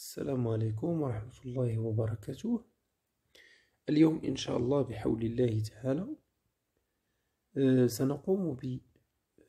السلام عليكم ورحمة الله وبركاته اليوم إن شاء الله بحول الله تعالى آه، سنقوم ب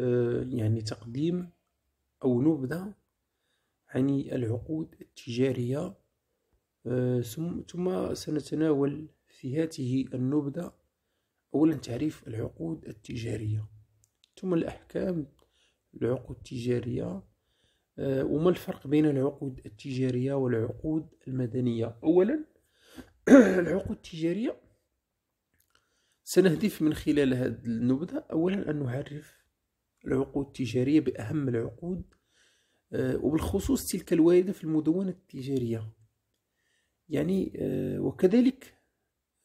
آه، يعني تقديم أو نبذة عن العقود التجارية آه، ثم سنتناول في هذه النبذة أولا تعريف العقود التجارية ثم الأحكام العقود التجارية آه، وما الفرق بين العقود التجارية والعقود المدنية أولا العقود التجارية سنهدف من خلال هذه النبذة أولا أن نعرف العقود التجارية بأهم العقود آه، وبالخصوص تلك الواردة في المدونة التجارية يعني آه، وكذلك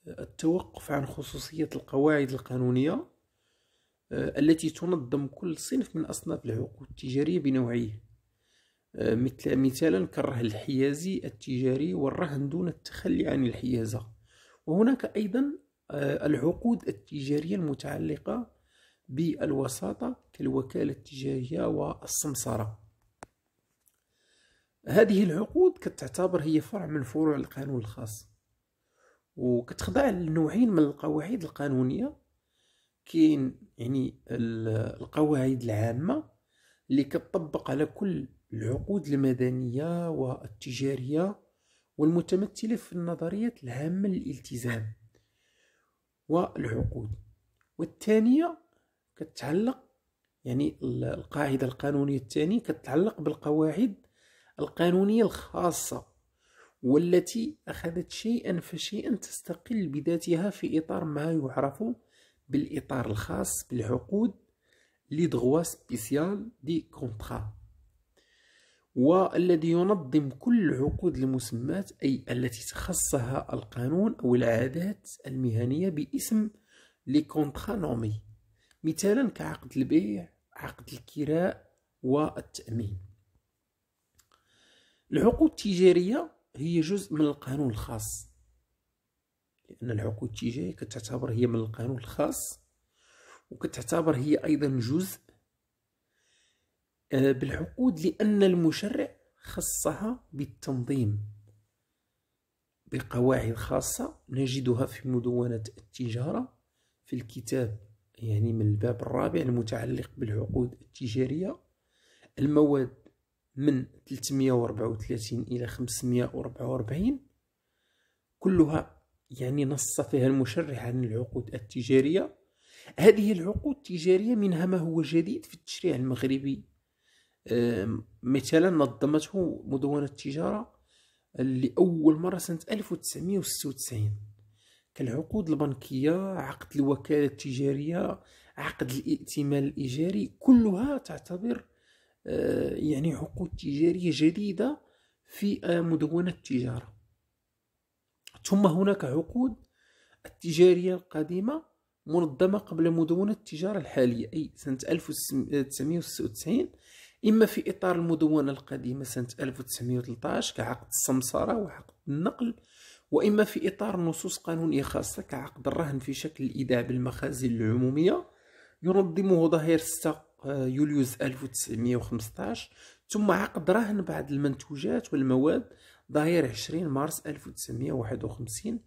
التوقف عن خصوصية القواعد القانونية التي تنظم كل صنف من أصناف العقود التجارية بنوعيه مثل مثالا الحيازي التجاري والرهن دون التخلي عن الحيازة وهناك أيضا آه، العقود التجارية المتعلقة بالوساطة كالوكالة التجارية والسمسرة هذه العقود كتعتبر هي فرع من فروع القانون الخاص وكتخضع لنوعين من القواعد القانونية كاين يعني القواعد العامة اللي كتطبق على كل العقود المدنية والتجارية والمتمثلة في النظرية العامة للالتزام والعقود والثانية كتعلق يعني القاعدة القانونية الثانية كتعلق بالقواعد القانونية الخاصة والتي أخذت شيئا فشيئا تستقل بذاتها في إطار ما يعرف بالإطار الخاص بالعقود لي دغوا سبيسيال دي كونترا والذي ينظم كل العقود المسمات أي التي تخصها القانون أو العادات المهنية باسم لي نومي مثالا كعقد البيع عقد الكراء والتأمين العقود التجارية هي جزء من القانون الخاص لأن العقود التجارية كتعتبر هي من القانون الخاص وكتعتبر هي أيضا جزء آه، بالعقود لأن المشرع خصها بالتنظيم بقواعد خاصة نجدها في مدونة التجارة في الكتاب يعني من الباب الرابع المتعلق بالعقود التجارية المواد من 334 إلى 544 كلها يعني نص فيها المشرع عن العقود التجارية هذه العقود التجارية منها ما هو جديد في التشريع المغربي مثلا نظمته مدونة التجارة لأول مرة سنة 1996 كالعقود البنكية عقد الوكالة التجارية عقد الائتمان الإيجاري كلها تعتبر أه، يعني عقود تجارية جديدة في أه، مدونة التجارة ثم هناك عقود التجارية القديمة منظمة قبل مدونة التجارة الحالية أي سنة 1996 إما في إطار المدونة القديمة سنة 1913 كعقد السمسرة وعقد النقل وإما في إطار نصوص قانونية خاصة كعقد الرهن في شكل الإيداع بالمخازن العمومية ينظمه ظهير 6 آه، يوليوز 1915 ثم عقد رهن بعد المنتوجات والمواد ظهير 20 مارس 1951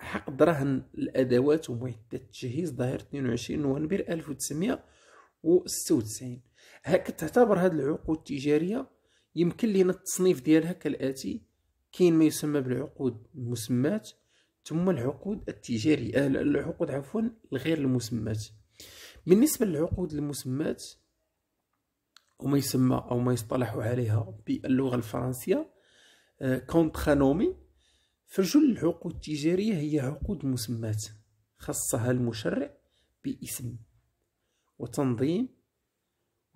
عقد رهن الأدوات ومعدات التجهيز ظهير 22 نوفمبر 1996 هاك تعتبر هذه العقود التجاريه يمكن لينا التصنيف ديالها كالاتي كاين ما يسمى بالعقود المسمات ثم العقود التجاريه آه، العقود عفوا الغير المسمات بالنسبه للعقود المسمات وما يسمى او ما يصطلح عليها باللغه الفرنسيه آه، كونترا نومي فجل العقود التجاريه هي عقود مسمات خصها المشرع باسم وتنظيم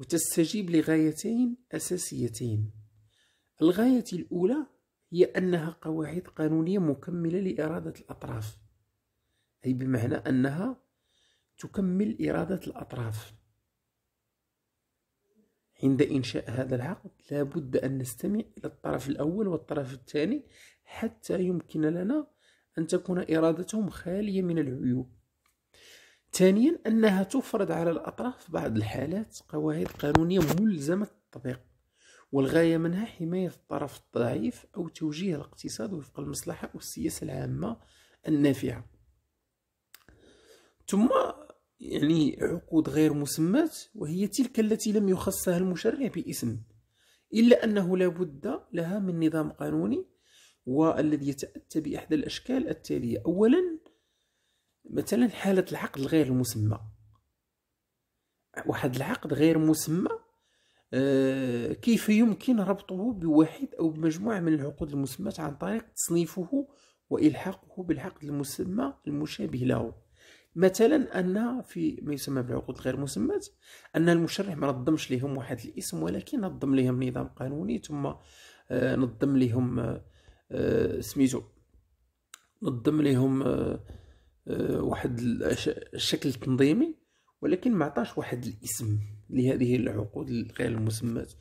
وتستجيب لغايتين أساسيتين الغاية الأولى هي أنها قواعد قانونية مكملة لإرادة الأطراف أي بمعنى أنها تكمل إرادة الأطراف عند إنشاء هذا العقد لابد أن نستمع إلى الطرف الأول والطرف الثاني حتى يمكن لنا أن تكون إرادتهم خالية من العيوب ثانيا أنها تفرض على الأطراف في بعض الحالات قواعد قانونية ملزمة التطبيق والغاية منها حماية الطرف الضعيف أو توجيه الاقتصاد وفق المصلحة والسياسة العامة النافعة ثم يعني عقود غير مسمات وهي تلك التي لم يخصها المشرع باسم إلا أنه لا بد لها من نظام قانوني والذي يتأتى بإحدى الأشكال التالية أولا مثلا حالة العقد الغير المسمى واحد العقد غير مسمى آه، كيف يمكن ربطه بواحد أو بمجموعة من العقود المسمى عن طريق تصنيفه وإلحاقه بالعقد المسمى المشابه له مثلا أن في ما يسمى بالعقود غير مسمى أن المشرع ما نظمش لهم واحد الاسم ولكن نظم لهم نظام قانوني ثم آه، نظم لهم آه، سميتو نظم لهم آه، واحد الشكل التنظيمي ولكن ما عطاش واحد الاسم لهذه العقود غير المسمات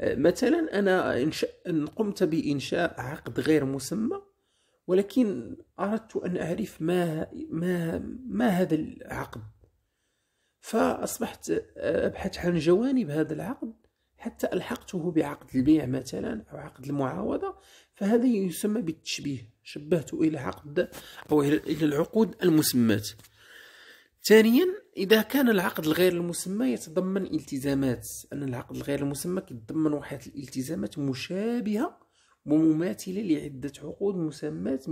آه، مثلا انا إنش... إن قمت بانشاء عقد غير مسمى ولكن اردت ان اعرف ما ما ما هذا العقد فاصبحت آه، ابحث عن جوانب هذا العقد حتى ألحقته بعقد البيع مثلا أو عقد المعاوضة فهذا يسمى بالتشبيه شبهته إلى عقد أو إلى العقود المسمات ثانيا إذا كان العقد الغير المسمى يتضمن التزامات أن العقد الغير المسمى يتضمن واحد الالتزامات مشابهة ومماثلة لعدة عقود مسمات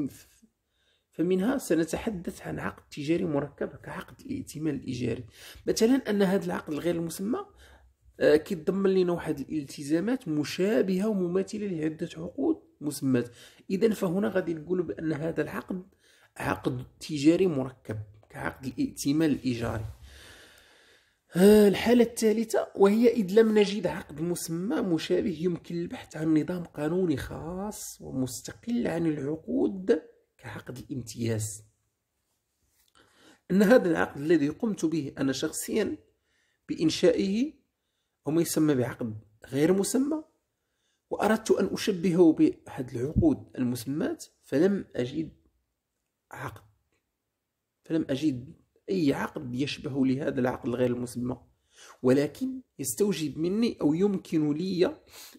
فمنها سنتحدث عن عقد تجاري مركب كعقد الائتمان الإيجاري مثلا أن هذا العقد الغير المسمى آه، كيتضمن لنا واحد الالتزامات مشابهه ومماثله لعده عقود مسمات اذا فهنا غادي نقول بان هذا العقد عقد تجاري مركب كعقد الائتمان الايجاري آه، الحالة الثالثة وهي إذ لم نجد عقد مسمى مشابه يمكن البحث عن نظام قانوني خاص ومستقل عن العقود كعقد الامتياز أن هذا العقد الذي قمت به أنا شخصيا بإنشائه وما يسمى بعقد غير مسمى وأردت أن أشبهه بأحد العقود المسمات فلم أجد عقد فلم أجد أي عقد يشبه لهذا العقد الغير المسمى ولكن يستوجب مني أو يمكن لي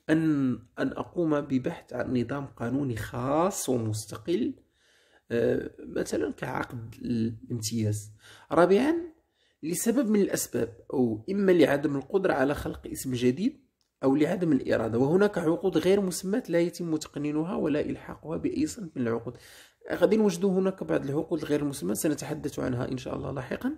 أن أن أقوم ببحث عن نظام قانوني خاص ومستقل آه، مثلا كعقد الامتياز رابعا لسبب من الأسباب أو إما لعدم القدرة على خلق اسم جديد أو لعدم الإرادة وهناك عقود غير مسماة لا يتم تقنينها ولا إلحاقها بأي صنف من العقود غادي نوجدو هناك بعض العقود غير مسماة سنتحدث عنها إن شاء الله لاحقا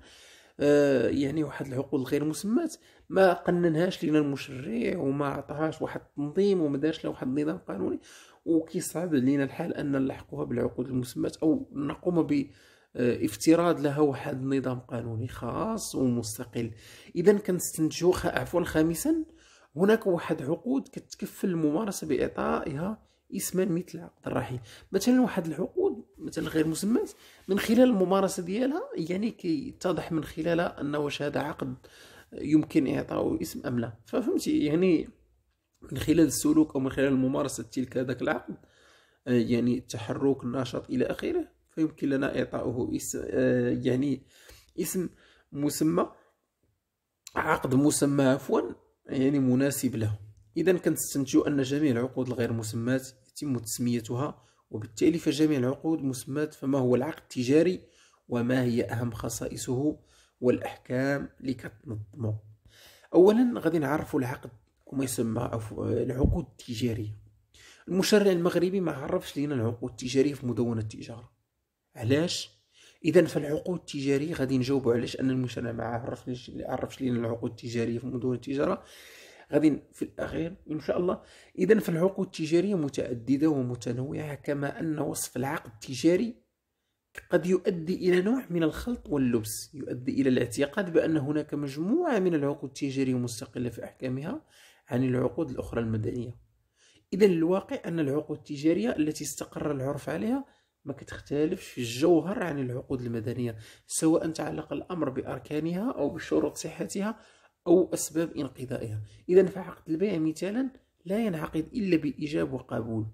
آه يعني واحد العقود غير مسماة ما قننهاش لنا المشرع وما عطاهاش واحد التنظيم وما دارش لها واحد النظام قانوني وكيصعب علينا الحال ان نلحقها بالعقود المسمات او نقوم ب آه، افتراض لها واحد النظام قانوني خاص ومستقل اذا كنستنتجو عفوا خامسا هناك واحد عقود كتكفل الممارسه باعطائها اسما مثل عقد الرحيل مثلا واحد العقود مثلا غير مسمات من خلال الممارسه ديالها يعني كيتضح من خلالها ان واش هذا عقد يمكن اعطائه اسم ام لا ففهمتي يعني من خلال السلوك او من خلال ممارسه تلك هذاك العقد آه، يعني التحرك النشاط الى اخره فيمكن لنا إعطاؤه اسم آه، يعني اسم مسمى عقد مسمى عفوا يعني مناسب له إذا كنستنتجو أن جميع العقود الغير مسمات يتم تسميتها وبالتالي فجميع العقود مسمات فما هو العقد التجاري وما هي أهم خصائصه والأحكام اللي كتنظمه أولا غادي نعرفوا العقد وما يسمى العقود التجارية المشرع المغربي ما عرفش لينا العقود التجارية في مدونة التجارة علاش اذا فالعقود التجاريه غادي نجاوبوا علاش ان المجتمع ما عرفش عرفش لينا العقود التجاريه في مدن التجاره غادي في الاخير ان شاء الله اذا فالعقود التجاريه متعدده ومتنوعه كما ان وصف العقد التجاري قد يؤدي الى نوع من الخلط واللبس يؤدي الى الاعتقاد بان هناك مجموعه من العقود التجاريه مستقله في احكامها عن العقود الاخرى المدنيه اذا الواقع ان العقود التجاريه التي استقر العرف عليها ما كتختلفش في الجوهر عن العقود المدنية سواء تعلق الأمر بأركانها أو بشروط صحتها أو أسباب انقضائها إذا فعقد البيع مثالا لا ينعقد إلا بإيجاب وقبول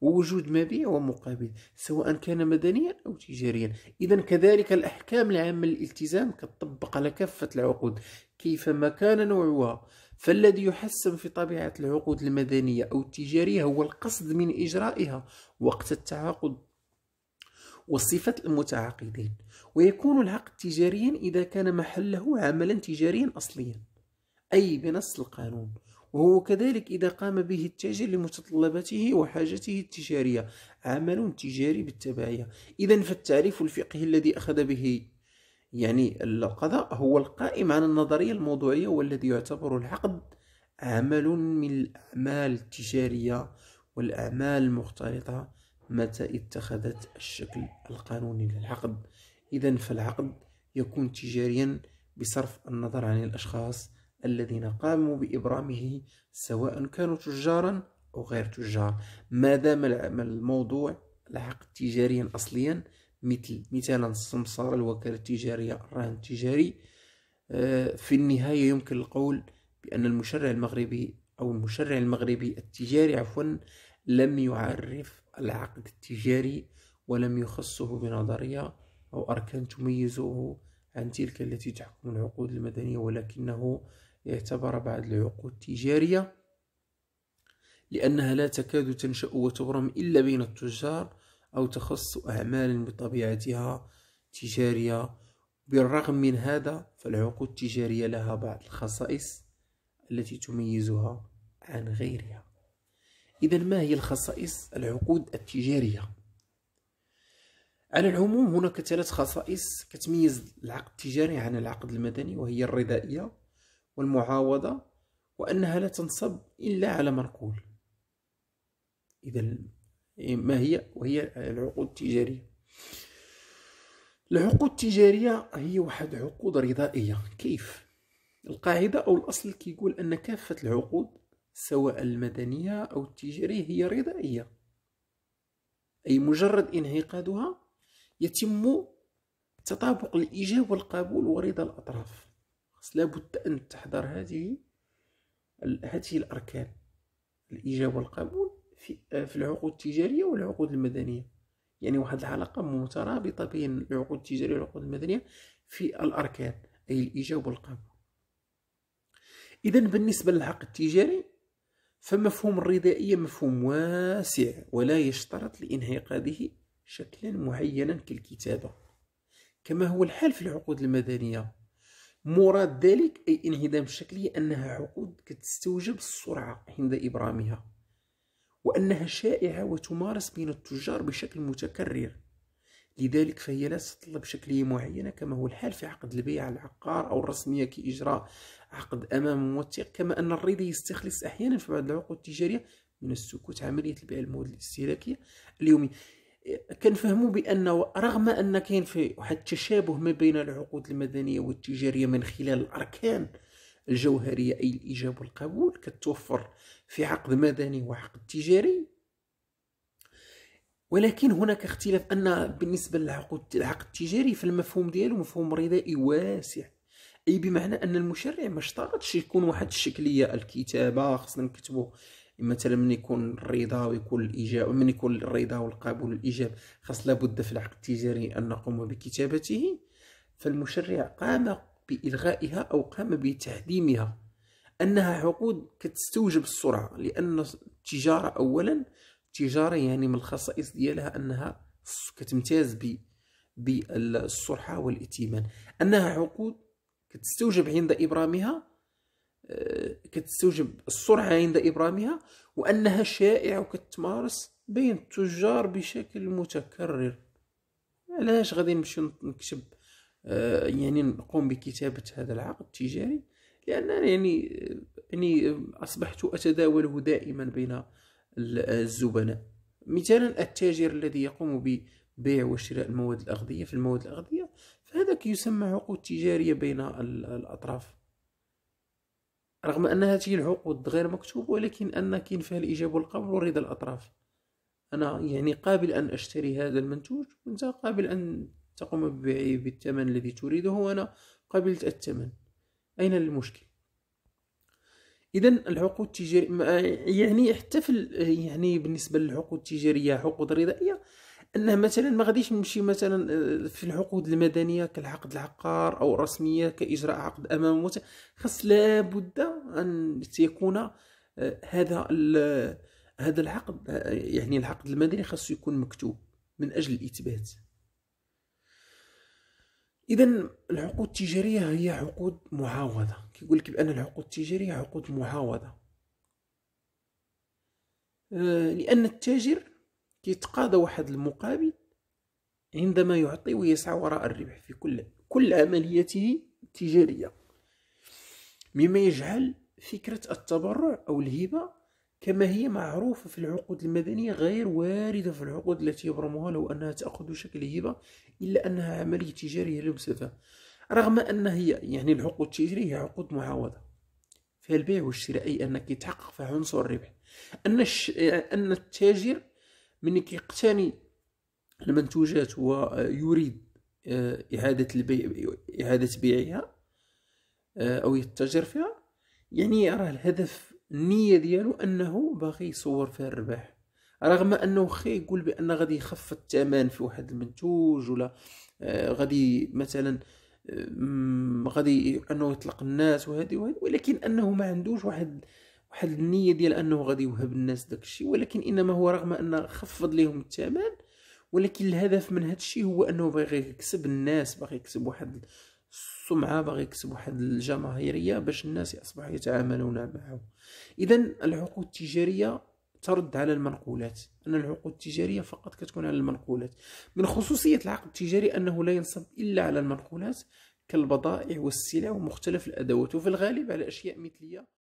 ووجود مبيع ومقابل سواء كان مدنيا أو تجاريا إذا كذلك الأحكام العامة للالتزام كتطبق على كافة العقود كيفما كان نوعها فالذي يحسن في طبيعة العقود المدنية أو التجارية هو القصد من إجرائها وقت التعاقد وصفة المتعاقدين ويكون العقد تجاريا إذا كان محله عملا تجاريا أصليا أي بنص القانون وهو كذلك إذا قام به التاجر لمتطلباته وحاجته التجارية عمل تجاري بالتبعية إذا فالتعريف الفقهي الذي أخذ به يعني القضاء هو القائم على النظرية الموضوعية والذي يعتبر العقد عمل من الأعمال التجارية والأعمال المختلطة متى اتخذت الشكل القانوني للعقد إذا فالعقد يكون تجاريا بصرف النظر عن الأشخاص الذين قاموا بإبرامه سواء كانوا تجارا أو غير تجار ما دام الموضوع العقد تجاريا أصليا مثل مثلا السمسار الوكالة التجارية الرهن التجاري آه، في النهاية يمكن القول بأن المشرع المغربي أو المشرع المغربي التجاري عفوا لم يعرف العقد التجاري ولم يخصه بنظرية أو أركان تميزه عن تلك التي تحكم العقود المدنية ولكنه يعتبر بعض العقود التجارية لأنها لا تكاد تنشأ وتبرم إلا بين التجار أو تخص أعمال بطبيعتها تجارية بالرغم من هذا فالعقود التجارية لها بعض الخصائص التي تميزها عن غيرها إذا ما هي الخصائص العقود التجارية؟ على العموم هناك ثلاث خصائص كتميز العقد التجاري عن العقد المدني وهي الرضائية والمعاوضة وأنها لا تنصب إلا على منقول إذا ما هي وهي العقود التجارية العقود التجارية هي واحد عقود رضائية كيف؟ القاعدة أو الأصل كيقول أن كافة العقود سواء المدنية أو التجارية هي رضائية أي مجرد انعقادها يتم تطابق الإيجاب والقبول ورضا الأطراف لابد أن تحضر هذه هذه الأركان الإيجاب والقبول في في العقود التجارية والعقود المدنية يعني واحد العلاقة مترابطة بين العقود التجارية والعقود المدنية في الأركان أي الإيجاب والقبول إذا بالنسبة للعقد التجاري فمفهوم الردائية مفهوم واسع ولا يشترط لإنعقاده شكلا معينا كالكتابة كما هو الحال في العقود المدنية مراد ذلك أي انهدام الشكلية أنها عقود كتستوجب السرعة عند إبرامها وأنها شائعة وتمارس بين التجار بشكل متكرر لذلك فهي لا تتطلب شكلية معينة كما هو الحال في عقد البيع العقار أو الرسمية كإجراء عقد أمام موثق كما أن الرضا يستخلص أحيانا في بعض العقود التجارية من السكوت عملية البيع المود الاستهلاكية اليومي كنفهموا بانه رغم ان كاين في واحد التشابه ما بين العقود المدنيه والتجاريه من خلال الاركان الجوهريه اي الايجاب والقبول كتوفر في عقد مدني وعقد تجاري ولكن هناك اختلاف ان بالنسبه للعقد العقد التجاري فالمفهوم ديالو مفهوم ردائي واسع اي بمعنى ان المشرع ما اشترطش يكون واحد الشكليه الكتابه خصنا نكتبو مثلا من يكون الرضا ويكون الاجابه من يكون الرضا والقبول والاجابه خاص لابد في العقد التجاري ان نقوم بكتابته فالمشرع قام بالغائها او قام بتعديمها انها عقود كتستوجب السرعه لان التجاره اولا التجاره يعني من الخصائص ديالها انها كتمتاز ب بالسرعه والائتمان انها عقود كتستوجب عند ابرامها آه، كتستوجب السرعه عند ابرامها وانها شائعه وكتمارس بين التجار بشكل متكرر علاش غادي نمشي نكتب آه، يعني نقوم بكتابه هذا العقد التجاري لان يعني آه، يعني اصبحت اتداوله دائما بين الزبناء مثالا التاجر الذي يقوم ببيع وشراء المواد الأغذية في المواد الأغذية فهذا يسمى عقود تجارية بين الأطراف رغم أن هذه العقود غير مكتوبة ولكن أن كاين فيها الإيجاب والقبول ورضا الأطراف أنا يعني قابل أن أشتري هذا المنتوج وأنت قابل أن تقوم ببيعه بالثمن الذي تريده وأنا قبلت الثمن أين المشكل اذا العقود التجاريه يعني حتى في يعني بالنسبه للعقود التجاريه عقود رضائيه انه مثلا ما غاديش نمشي مثلا آه، في العقود المدنيه كالعقد العقار او الرسميه كاجراء عقد امام خاص لابد ان يكون آه، هذا هذا العقد آه، يعني العقد المدني خاصو يكون مكتوب من اجل الاثبات اذا العقود التجاريه هي عقود معاوضه كيقول لك بان العقود التجاريه عقود معاوضه آه، لان التاجر كيتقاضى واحد المقابل عندما يعطي ويسعى وراء الربح في كل كل عملياته التجاريه مما يجعل فكره التبرع او الهبه كما هي معروفة في العقود المدنية غير واردة في العقود التي يبرمها لو أنها تأخذ شكل هبة إلا أنها عملية تجارية لمسفة رغم أن هي يعني العقود التجارية هي عقود معاوضة فيها البيع والشراء أي أنك يتحقق فيها عنصر الربح أن الش... أن التاجر من يقتني المنتوجات ويريد آه، إعادة البيع إعادة بيعها آه، أو يتجر فيها يعني راه الهدف النية ديالو انه باغي يصور فيها الرباح رغم انه خي يقول بان غادي يخفض الثمن في واحد المنتوج ولا آه، غادي مثلا آه، غادي انه يطلق الناس وهذه وهذه ولكن انه ما عندوش واحد واحد النيه ديال انه غادي يوهب الناس داك الشيء ولكن انما هو رغم انه خفض لهم الثمن ولكن الهدف من هذا الشيء هو انه باغي يكسب الناس باغي يكسب واحد السمعه باغي يكسب واحد الجماهيريه باش الناس يصبحوا يتعاملون معه اذا العقود التجاريه ترد على المنقولات ان العقود التجاريه فقط كتكون على المنقولات من خصوصيه العقد التجاري انه لا ينصب الا على المنقولات كالبضائع والسلع ومختلف الادوات وفي الغالب على اشياء مثليه